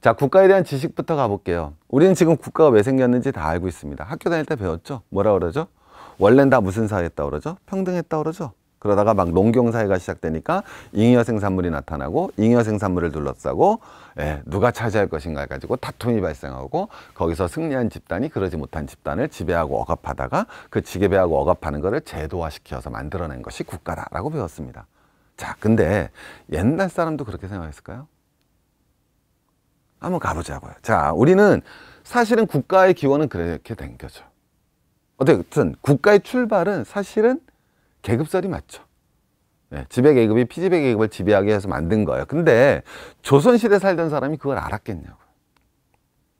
자 국가에 대한 지식부터 가볼게요 우리는 지금 국가가 왜 생겼는지 다 알고 있습니다 학교 다닐 때 배웠죠 뭐라 그러죠 원래는 다 무슨 사회였다 그러죠 평등했다 그러죠 그러다가 막 농경사회가 시작되니까 잉여 생산물이 나타나고 잉여 생산물을 둘러싸고 예, 누가 차지할 것인가 해 가지고 다툼이 발생하고 거기서 승리한 집단이 그러지 못한 집단을 지배하고 억압하다가 그 지배하고 억압하는 것을 제도화시켜서 만들어낸 것이 국가다라고 배웠습니다. 자 근데 옛날 사람도 그렇게 생각했을까요? 한번 가보자고요. 자, 우리는 사실은 국가의 기원은 그렇게 된 거죠. 어쨌든 국가의 출발은 사실은 계급설이 맞죠. 네, 예, 지배계급이 피지배계급을 지배하게 해서 만든 거예요. 근데 조선시대 살던 사람이 그걸 알았겠냐고요.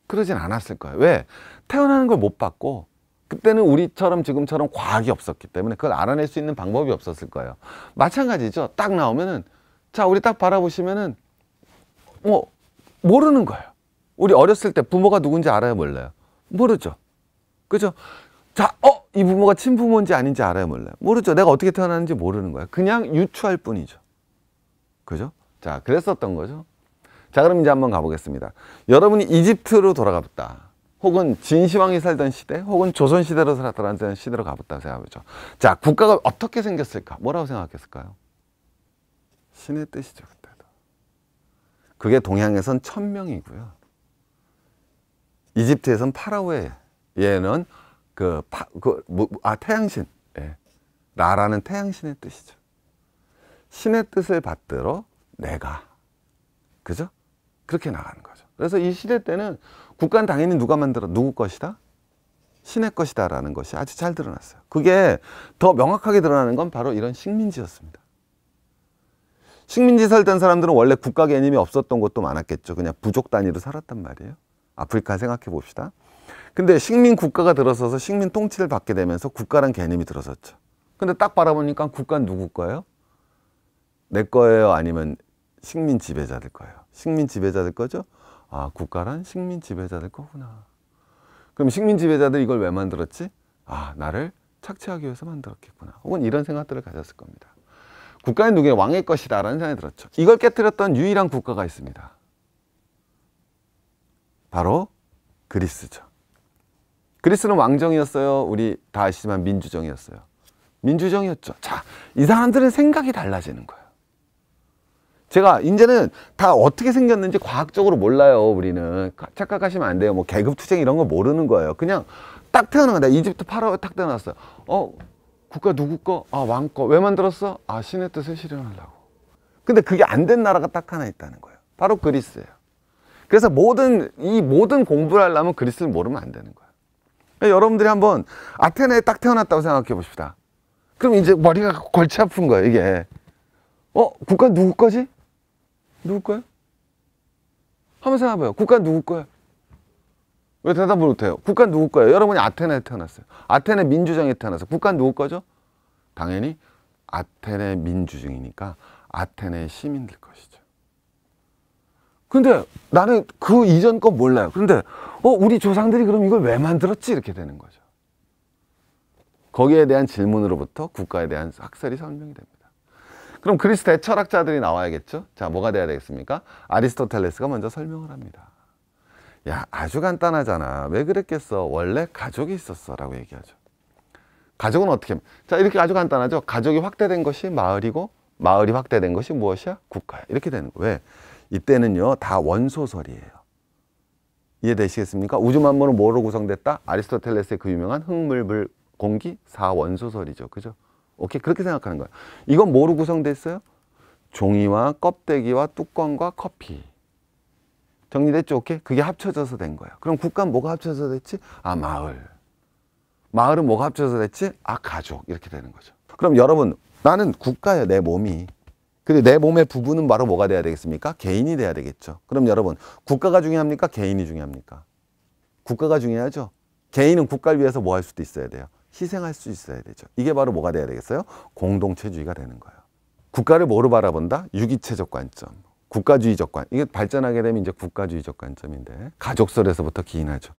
그러진 않았을 거예요. 왜? 태어나는 걸 못 봤고 그때는 우리처럼 지금처럼 과학이 없었기 때문에 그걸 알아낼 수 있는 방법이 없었을 거예요. 마찬가지죠. 딱 나오면은 자 우리 딱 바라보시면은 뭐 모르는 거예요. 우리 어렸을 때 부모가 누군지 알아요, 몰라요? 모르죠. 그죠? 자, 어, 이 부모가 친부모인지 아닌지 알아요, 몰라요? 모르죠. 내가 어떻게 태어났는지 모르는 거예요. 그냥 유추할 뿐이죠. 그죠? 자, 그랬었던 거죠. 자, 그럼 이제 한번 가보겠습니다. 여러분이 이집트로 돌아가봤다. 혹은 진시황이 살던 시대, 혹은 조선시대로 살았던 시대로 가봤다 생각해보죠. 자, 국가가 어떻게 생겼을까? 뭐라고 생각했을까요? 신의 뜻이죠, 그때. 그게 동양에선 천명이고요. 이집트에선 파라오에 얘는 그, 파, 그, 뭐, 아, 태양신. 예. 라라는 태양신의 뜻이죠. 신의 뜻을 받들어 내가. 그죠? 그렇게 나가는 거죠. 그래서 이 시대 때는 국가 당연히 누가 만들어? 누구 것이다? 신의 것이다 라는 것이 아주 잘 드러났어요. 그게 더 명확하게 드러나는 건 바로 이런 식민지였습니다. 식민지 살던 사람들은 원래 국가 개념이 없었던 것도 많았겠죠. 그냥 부족 단위로 살았단 말이에요. 아프리카 생각해 봅시다. 근데 식민 국가가 들어서서 식민 통치를 받게 되면서 국가란 개념이 들어섰죠. 근데 딱 바라보니까 국가는 누구 거예요? 내 거예요? 아니면 식민 지배자들 거예요? 식민 지배자들 거죠? 아, 국가란 식민 지배자들 거구나. 그럼 식민 지배자들 이걸 왜 만들었지? 아, 나를 착취하기 위해서 만들었겠구나. 혹은 이런 생각들을 가졌을 겁니다. 국가의 누구의 왕의 것이다 라는 생각이 들었죠. 이걸 깨뜨렸던 유일한 국가가 있습니다. 바로 그리스죠. 그리스는 왕정이었어요. 우리 다 아시지만 민주정이었어요. 민주정이었죠. 자, 이 사람들은 생각이 달라지는 거예요. 제가 이제는 다 어떻게 생겼는지 과학적으로 몰라요. 우리는 착각하시면 안 돼요. 뭐 계급 투쟁 이런 거 모르는 거예요. 그냥 딱 태어난 거다. 이집트 파라오에 딱 태어났어요. 어, 국가 누구 거? 아, 왕 거. 왜 만들었어? 아, 신의 뜻을 실현하려고. 근데 그게 안 된 나라가 딱 하나 있다는 거예요. 바로 그리스예요. 그래서 모든, 이 모든 공부를 하려면 그리스를 모르면 안 되는 거예요. 그러니까 여러분들이 한번 아테네에 딱 태어났다고 생각해 봅시다. 그럼 이제 머리가 골치 아픈 거예요, 이게. 어, 국가 누구 거지? 누구 거야? 한번 생각해봐요. 국가 누구 거야? 왜 대답을 못해요? 국가 누구 거예요? 여러분이 아테네에 태어났어요. 아테네 민주정에 태어났어요. 국가 누구 거죠? 당연히 아테네 민주정이니까 아테네 시민들 것이죠. 근데 나는 그 이전 건 몰라요. 그런데 어 우리 조상들이 그럼 이걸 왜 만들었지? 이렇게 되는 거죠. 거기에 대한 질문으로부터 국가에 대한 학설이 설명이 됩니다. 그럼 그리스 대철학자들이 나와야겠죠? 자, 뭐가 돼야 되겠습니까? 아리스토텔레스가 먼저 설명을 합니다. 야 아주 간단하잖아 왜 그랬겠어 원래 가족이 있었어 라고 얘기하죠 가족은 어떻게 자 이렇게 아주 간단하죠 가족이 확대된 것이 마을이고 마을이 확대된 것이 무엇이야 국가야 이렇게 되는 거예요 왜 이때는요 다 원소설이에요 이해되시겠습니까 우주 만물은 뭐로 구성됐다 아리스토텔레스의 그 유명한 흙물 물 공기 사원소설이죠 그죠 오케이 그렇게 생각하는 거예요 이건 뭐로 구성됐어요 종이와 껍데기와 뚜껑과 커피 정리됐죠? 오케이? 그게 합쳐져서 된 거예요. 그럼 국가는 뭐가 합쳐서 져 됐지? 아, 마을. 마을은 뭐가 합쳐서 됐지? 아, 가족. 이렇게 되는 거죠. 그럼 여러분, 나는 국가예요, 내 몸이. 근데 내 몸의 부분은 바로 뭐가 돼야 되겠습니까? 개인이 돼야 되겠죠. 그럼 여러분, 국가가 중요합니까? 개인이 중요합니까? 국가가 중요하죠. 개인은 국가를 위해서 뭐 할 수도 있어야 돼요. 희생할 수 있어야 되죠. 이게 바로 뭐가 돼야 되겠어요? 공동체주의가 되는 거예요. 국가를 뭐로 바라본다? 유기체적 관점. 국가주의적 관 이게 발전하게 되면 이제 국가주의적 관점인데 가족설에서부터 기인하죠.